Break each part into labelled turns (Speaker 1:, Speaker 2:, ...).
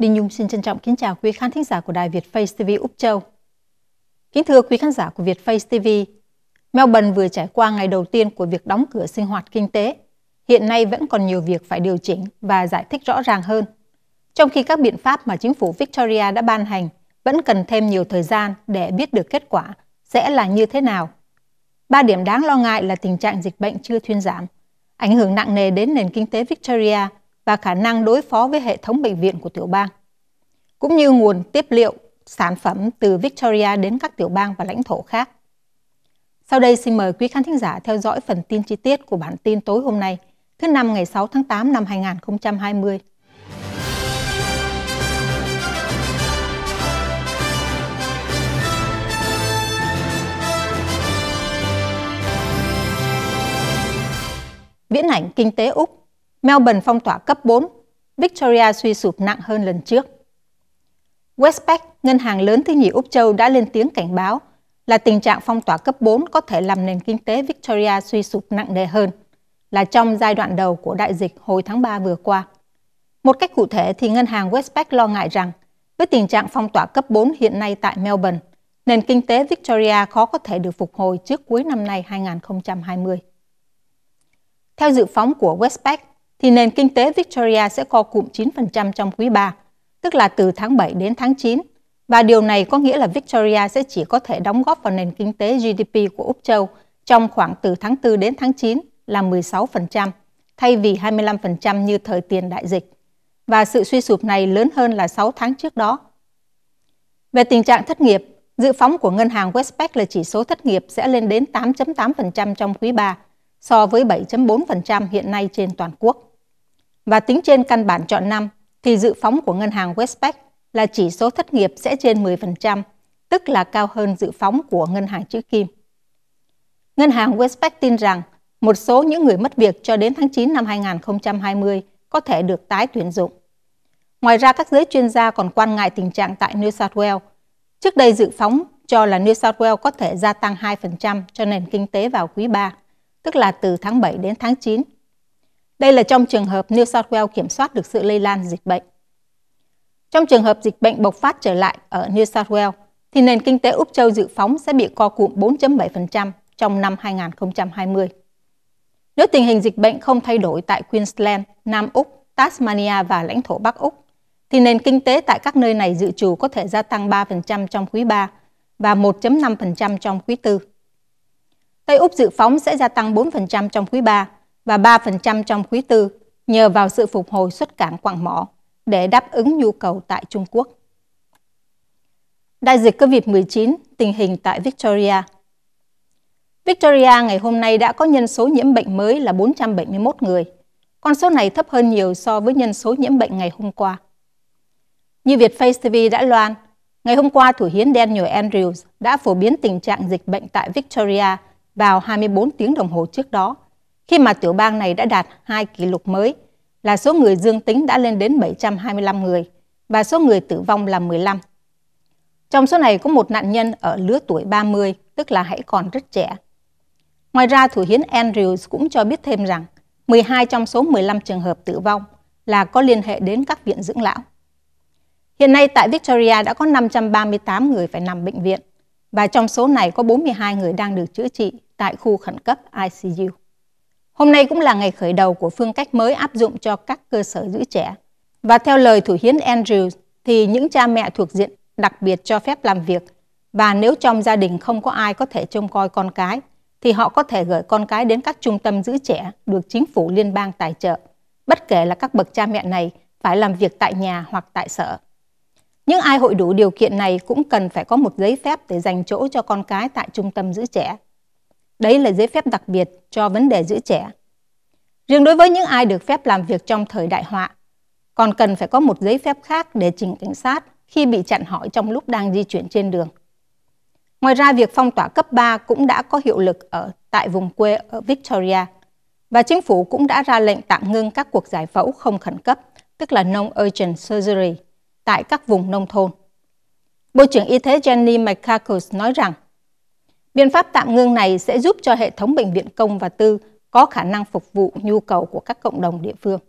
Speaker 1: Đinh Nhung xin trân trọng kính chào quý khán thính giả của đài Việt Face TV Úc Châu. Kính thưa quý khán giả của Việt Face TV, Melbourne vừa trải qua ngày đầu tiên của việc đóng cửa sinh hoạt kinh tế. Hiện nay vẫn còn nhiều việc phải điều chỉnh và giải thích rõ ràng hơn. Trong khi các biện pháp mà chính phủ Victoria đã ban hành vẫn cần thêm nhiều thời gian để biết được kết quả sẽ là như thế nào. Ba điểm đáng lo ngại là tình trạng dịch bệnh chưa thuyên giảm, ảnh hưởng nặng nề đến nền kinh tế Victoria và khả năng đối phó với hệ thống bệnh viện của tiểu bang cũng như nguồn tiếp liệu sản phẩm từ Victoria đến các tiểu bang và lãnh thổ khác. Sau đây xin mời quý khán thính giả theo dõi phần tin chi tiết của bản tin tối hôm nay, thứ năm ngày 6 tháng 8 năm 2020. Viễn ảnh kinh tế Úc, Melbourne phong tỏa cấp 4, Victoria suy sụp nặng hơn lần trước. Westpac, ngân hàng lớn thứ nhì Úc Châu đã lên tiếng cảnh báo là tình trạng phong tỏa cấp 4 có thể làm nền kinh tế Victoria suy sụp nặng nề hơn là trong giai đoạn đầu của đại dịch hồi tháng 3 vừa qua. Một cách cụ thể thì ngân hàng Westpac lo ngại rằng với tình trạng phong tỏa cấp 4 hiện nay tại Melbourne, nền kinh tế Victoria khó có thể được phục hồi trước cuối năm nay 2020. Theo dự phóng của Westpac, thì nền kinh tế Victoria sẽ co cụm 9% trong quý 3, tức là từ tháng 7 đến tháng 9, và điều này có nghĩa là Victoria sẽ chỉ có thể đóng góp vào nền kinh tế GDP của Úc Châu trong khoảng từ tháng 4 đến tháng 9 là 16%, thay vì 25% như thời tiền đại dịch. Và sự suy sụp này lớn hơn là 6 tháng trước đó. Về tình trạng thất nghiệp, dự phóng của ngân hàng Westpac là chỉ số thất nghiệp sẽ lên đến 8.8% trong quý 3, so với 7.4% hiện nay trên toàn quốc. Và tính trên căn bản chọn năm, thì dự phóng của ngân hàng Westpac là chỉ số thất nghiệp sẽ trên 10%, tức là cao hơn dự phóng của ngân hàng chữ Kim. Ngân hàng Westpac tin rằng một số những người mất việc cho đến tháng 9 năm 2020 có thể được tái tuyển dụng. Ngoài ra, các giới chuyên gia còn quan ngại tình trạng tại New South Wales. Trước đây dự phóng cho là New South Wales có thể gia tăng 2% cho nền kinh tế vào quý 3, tức là từ tháng 7 đến tháng 9 đây là trong trường hợp New South Wales kiểm soát được sự lây lan dịch bệnh. Trong trường hợp dịch bệnh bộc phát trở lại ở New South Wales, thì nền kinh tế Úc Châu dự phóng sẽ bị co cụm 4.7% trong năm 2020. Nếu tình hình dịch bệnh không thay đổi tại Queensland, Nam Úc, Tasmania và lãnh thổ Bắc Úc, thì nền kinh tế tại các nơi này dự trù có thể gia tăng 3% trong quý 3 và 1.5% trong quý 4. Tây Úc dự phóng sẽ gia tăng 4% trong quý 3 và 3% trong quý tư nhờ vào sự phục hồi xuất cảng quặng mỏ để đáp ứng nhu cầu tại Trung Quốc. Đại dịch COVID-19, tình hình tại Victoria Victoria ngày hôm nay đã có nhân số nhiễm bệnh mới là 471 người. Con số này thấp hơn nhiều so với nhân số nhiễm bệnh ngày hôm qua. Như Việt Face TV đã loan, ngày hôm qua thủ hiến Daniel Andrews đã phổ biến tình trạng dịch bệnh tại Victoria vào 24 tiếng đồng hồ trước đó – khi mà tiểu bang này đã đạt hai kỷ lục mới là số người dương tính đã lên đến 725 người và số người tử vong là 15. Trong số này có một nạn nhân ở lứa tuổi 30, tức là hãy còn rất trẻ. Ngoài ra, thủ hiến Andrews cũng cho biết thêm rằng 12 trong số 15 trường hợp tử vong là có liên hệ đến các viện dưỡng lão. Hiện nay tại Victoria đã có 538 người phải nằm bệnh viện và trong số này có 42 người đang được chữa trị tại khu khẩn cấp ICU. Hôm nay cũng là ngày khởi đầu của phương cách mới áp dụng cho các cơ sở giữ trẻ. Và theo lời thủ hiến Andrews, thì những cha mẹ thuộc diện đặc biệt cho phép làm việc và nếu trong gia đình không có ai có thể trông coi con cái, thì họ có thể gửi con cái đến các trung tâm giữ trẻ được chính phủ liên bang tài trợ, bất kể là các bậc cha mẹ này phải làm việc tại nhà hoặc tại sở. Những ai hội đủ điều kiện này cũng cần phải có một giấy phép để dành chỗ cho con cái tại trung tâm giữ trẻ Đấy là giấy phép đặc biệt cho vấn đề giữ trẻ. Riêng đối với những ai được phép làm việc trong thời đại họa, còn cần phải có một giấy phép khác để trình cảnh sát khi bị chặn hỏi trong lúc đang di chuyển trên đường. Ngoài ra, việc phong tỏa cấp 3 cũng đã có hiệu lực ở tại vùng quê ở Victoria và chính phủ cũng đã ra lệnh tạm ngưng các cuộc giải phẫu không khẩn cấp, tức là non-urgent surgery, tại các vùng nông thôn. Bộ trưởng Y tế Jenny McCarkus nói rằng Biện pháp tạm ngưng này sẽ giúp cho hệ thống bệnh viện công và tư có khả năng phục vụ nhu cầu của các cộng đồng địa phương.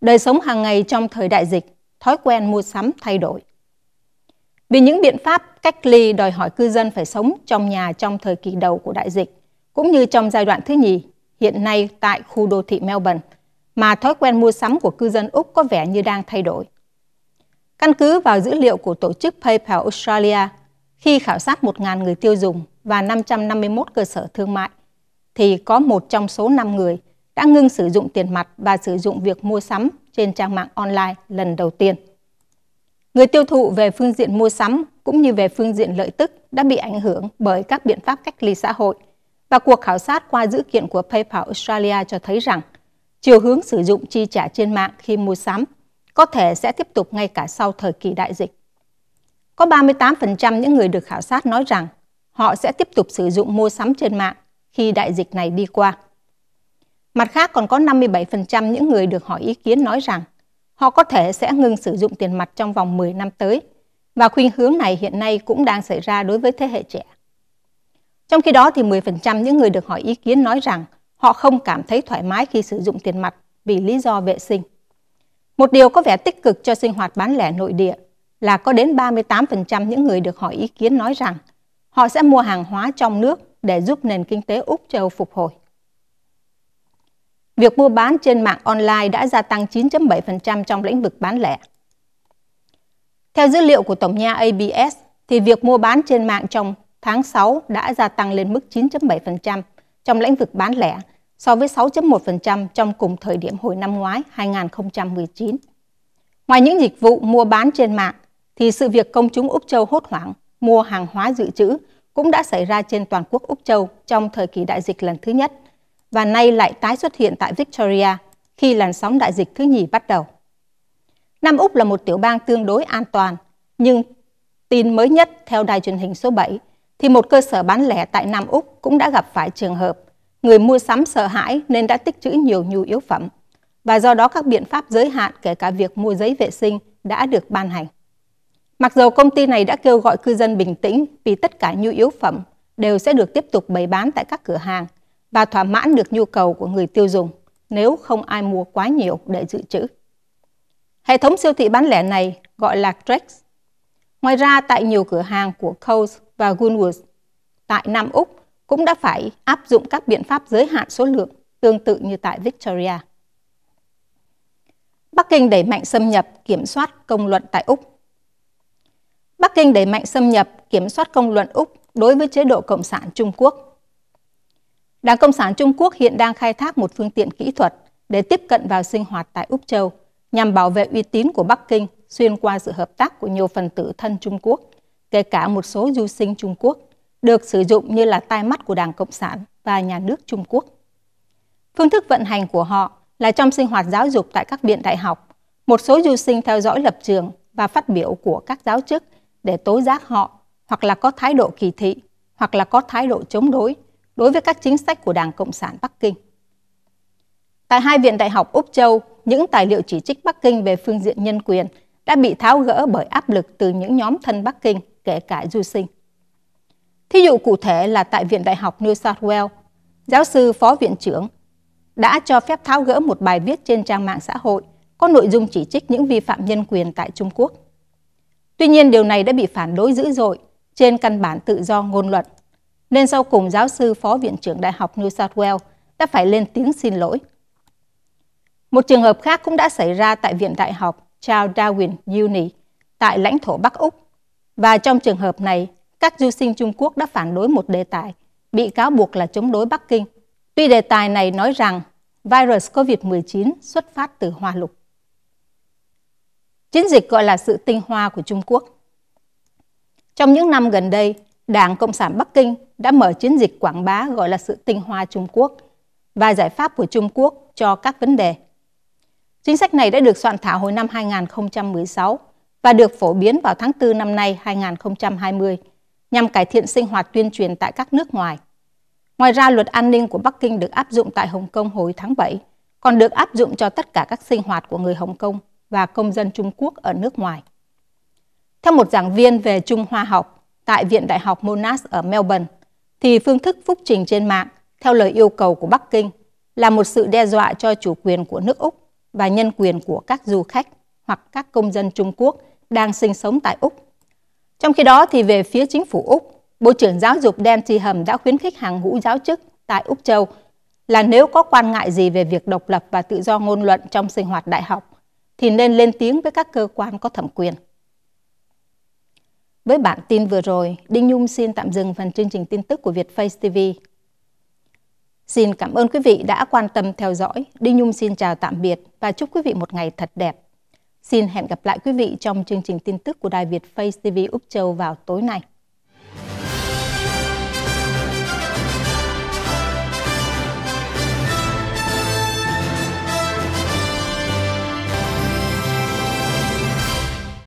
Speaker 1: Đời sống hàng ngày trong thời đại dịch, thói quen mua sắm thay đổi. Vì những biện pháp cách ly đòi hỏi cư dân phải sống trong nhà trong thời kỳ đầu của đại dịch, cũng như trong giai đoạn thứ nhì hiện nay tại khu đô thị Melbourne, mà thói quen mua sắm của cư dân Úc có vẻ như đang thay đổi. Căn cứ vào dữ liệu của tổ chức PayPal Australia, khi khảo sát 1.000 người tiêu dùng và 551 cơ sở thương mại, thì có một trong số 5 người đã ngưng sử dụng tiền mặt và sử dụng việc mua sắm trên trang mạng online lần đầu tiên. Người tiêu thụ về phương diện mua sắm cũng như về phương diện lợi tức đã bị ảnh hưởng bởi các biện pháp cách ly xã hội. Và cuộc khảo sát qua dữ kiện của PayPal Australia cho thấy rằng chiều hướng sử dụng chi trả trên mạng khi mua sắm có thể sẽ tiếp tục ngay cả sau thời kỳ đại dịch. Có 38% những người được khảo sát nói rằng họ sẽ tiếp tục sử dụng mua sắm trên mạng khi đại dịch này đi qua. Mặt khác còn có 57% những người được hỏi ý kiến nói rằng họ có thể sẽ ngừng sử dụng tiền mặt trong vòng 10 năm tới và khuynh hướng này hiện nay cũng đang xảy ra đối với thế hệ trẻ. Trong khi đó thì 10% những người được hỏi ý kiến nói rằng họ không cảm thấy thoải mái khi sử dụng tiền mặt vì lý do vệ sinh. Một điều có vẻ tích cực cho sinh hoạt bán lẻ nội địa là có đến 38% những người được hỏi ý kiến nói rằng họ sẽ mua hàng hóa trong nước để giúp nền kinh tế Úc châu phục hồi. Việc mua bán trên mạng online đã gia tăng 9.7% trong lĩnh vực bán lẻ. Theo dữ liệu của Tổng nha ABS, thì việc mua bán trên mạng trong tháng 6 đã gia tăng lên mức 9.7% trong lĩnh vực bán lẻ so với 6.1% trong cùng thời điểm hồi năm ngoái 2019. Ngoài những dịch vụ mua bán trên mạng, thì sự việc công chúng Úc Châu hốt hoảng mua hàng hóa dự trữ cũng đã xảy ra trên toàn quốc Úc Châu trong thời kỳ đại dịch lần thứ nhất và nay lại tái xuất hiện tại Victoria khi làn sóng đại dịch thứ nhì bắt đầu. Nam Úc là một tiểu bang tương đối an toàn, nhưng tin mới nhất theo đài truyền hình số 7 thì một cơ sở bán lẻ tại Nam Úc cũng đã gặp phải trường hợp người mua sắm sợ hãi nên đã tích trữ nhiều nhu yếu phẩm và do đó các biện pháp giới hạn kể cả việc mua giấy vệ sinh đã được ban hành. Mặc dù công ty này đã kêu gọi cư dân bình tĩnh vì tất cả nhu yếu phẩm đều sẽ được tiếp tục bày bán tại các cửa hàng và thỏa mãn được nhu cầu của người tiêu dùng nếu không ai mua quá nhiều để dự trữ. Hệ thống siêu thị bán lẻ này gọi là Trex. Ngoài ra, tại nhiều cửa hàng của Coles và Woolworths tại Nam Úc cũng đã phải áp dụng các biện pháp giới hạn số lượng tương tự như tại Victoria. Bắc Kinh đẩy mạnh xâm nhập, kiểm soát công luận tại Úc Bắc Kinh đẩy mạnh xâm nhập, kiểm soát công luận Úc đối với chế độ Cộng sản Trung Quốc. Đảng Cộng sản Trung Quốc hiện đang khai thác một phương tiện kỹ thuật để tiếp cận vào sinh hoạt tại Úc Châu nhằm bảo vệ uy tín của Bắc Kinh xuyên qua sự hợp tác của nhiều phần tử thân Trung Quốc, kể cả một số du sinh Trung Quốc, được sử dụng như là tai mắt của Đảng Cộng sản và nhà nước Trung Quốc. Phương thức vận hành của họ là trong sinh hoạt giáo dục tại các viện đại học, một số du sinh theo dõi lập trường và phát biểu của các giáo chức để tố giác họ hoặc là có thái độ kỳ thị hoặc là có thái độ chống đối đối với các chính sách của Đảng Cộng sản Bắc Kinh. Tại hai viện đại học Úc Châu, những tài liệu chỉ trích Bắc Kinh về phương diện nhân quyền đã bị tháo gỡ bởi áp lực từ những nhóm thân Bắc Kinh, kể cả du sinh. Thí dụ cụ thể là tại Viện Đại học New South Wales, giáo sư phó viện trưởng đã cho phép tháo gỡ một bài viết trên trang mạng xã hội có nội dung chỉ trích những vi phạm nhân quyền tại Trung Quốc. Tuy nhiên điều này đã bị phản đối dữ dội trên căn bản tự do ngôn luận. Nên sau cùng giáo sư Phó Viện trưởng Đại học New South Wales đã phải lên tiếng xin lỗi. Một trường hợp khác cũng đã xảy ra tại Viện Đại học Charles Darwin Uni tại lãnh thổ Bắc Úc. Và trong trường hợp này, các du sinh Trung Quốc đã phản đối một đề tài bị cáo buộc là chống đối Bắc Kinh. Tuy đề tài này nói rằng virus COVID-19 xuất phát từ Hoa Lục. Chiến dịch gọi là sự tinh hoa của Trung Quốc. Trong những năm gần đây, Đảng Cộng sản Bắc Kinh đã mở chiến dịch quảng bá gọi là sự tinh hoa Trung Quốc và giải pháp của Trung Quốc cho các vấn đề. Chính sách này đã được soạn thảo hồi năm 2016 và được phổ biến vào tháng 4 năm nay 2020 nhằm cải thiện sinh hoạt tuyên truyền tại các nước ngoài. Ngoài ra, luật an ninh của Bắc Kinh được áp dụng tại Hồng Kông hồi tháng 7, còn được áp dụng cho tất cả các sinh hoạt của người Hồng Kông và công dân Trung Quốc ở nước ngoài. Theo một giảng viên về Trung Hoa học tại Viện Đại học Monash ở Melbourne, thì phương thức phúc trình trên mạng theo lời yêu cầu của Bắc Kinh là một sự đe dọa cho chủ quyền của nước Úc và nhân quyền của các du khách hoặc các công dân Trung Quốc đang sinh sống tại Úc. Trong khi đó thì về phía chính phủ Úc, Bộ trưởng Giáo dục Dan Hầm đã khuyến khích hàng ngũ giáo chức tại Úc Châu là nếu có quan ngại gì về việc độc lập và tự do ngôn luận trong sinh hoạt đại học thì nên lên tiếng với các cơ quan có thẩm quyền. Với bản tin vừa rồi, Đinh Nhung xin tạm dừng phần chương trình tin tức của Việt Vietface TV. Xin cảm ơn quý vị đã quan tâm theo dõi. Đinh Nhung xin chào tạm biệt và chúc quý vị một ngày thật đẹp. Xin hẹn gặp lại quý vị trong chương trình tin tức của Đài Việt Face TV Úc Châu vào tối nay.